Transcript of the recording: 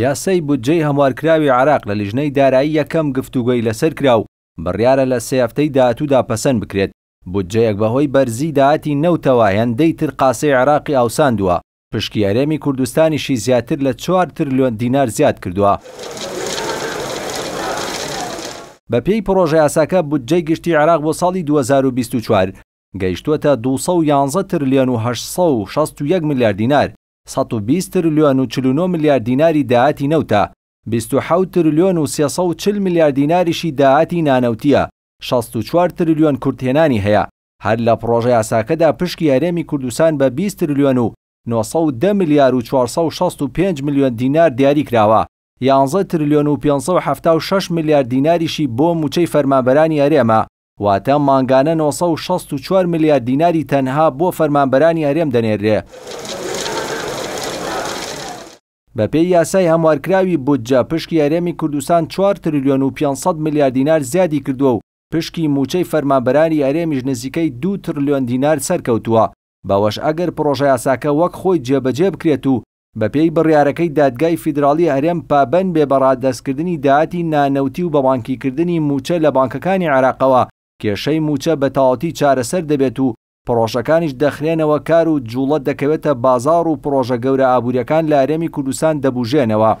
یاسەی بودجەی هەموارکراوی عراق لە لیژنەی دارایی یەکەم گفتوگوی لەسەر کرا و بڕیارە لە سێفتەی داهاتوودا پەسەند بکرێت بودجەیەک بەهۆی بەرزی داهاتی نەوتەوە هێندەی تر قاسەی عراقی ئاوساندووە پشکیارێمی کوردستانیشی زیاتر لە چوار ترلیۆن دینار زیاد کردووە. بە پێی پرۆژە یاساکە بودجەی گشتی عراق بۆ ساڵی 2024 گەیشتوەتە 211 ترلیۆن و 661 میلیارد دینار 120 تریلیۆن و 49 میلیارد دیناری داهاتی نەوتە 26 تریلیۆن و 340 میلیارد دیناریشی داهاتی نانەوتیە 64 تریلیۆن کورتێنانی هەیە هەر لە پرۆژە یاساکەدا پشکی هەرێمی کوردستان بە 20 تریلیۆن و 910 میلیار و 465 میلیۆن دینار دیاری کراوە 11 تریلیۆن و 576 میلیارد دیناریشی بۆ موچەی فەرمانبەرانی هەرێمە واتە مانگانە 964 میلیارد دیناری تەنها بۆ فەرمانبەرانی هەرێم دەنێرێ. بە پێی یاسای هەموارکراوی بودجە پشکی یارێمی کوردستان 4 تریلیۆن و 500 میلیارد دینار زیادی کردووە و پشکی موچەی فەرمابەرانی یارێمیش نزیکەی دو تریلیۆن دینار سەرکەوتووە باوەش ئەگەر پرۆژە یاساکە وەک خۆی جێبەجێ بکرێت و بە پێی بڕیارەکەی دادگای فیدراالی هەرێم پابەن بێبەڕات دەستکردنی داهاتی نانەوتی و بەبانکیکردنی موچە لە بانکەکانی عراقەوە کێشەی موچە بە تاواتی چارەسەر دەبێت و پرۆژەکانیش دەخرێنەوە کار و جوڵەت دەکەوێتە بازار و پرۆژە گەورە ئابوووریەکان لە ئارێمی کوردستان دەبژێنەوە.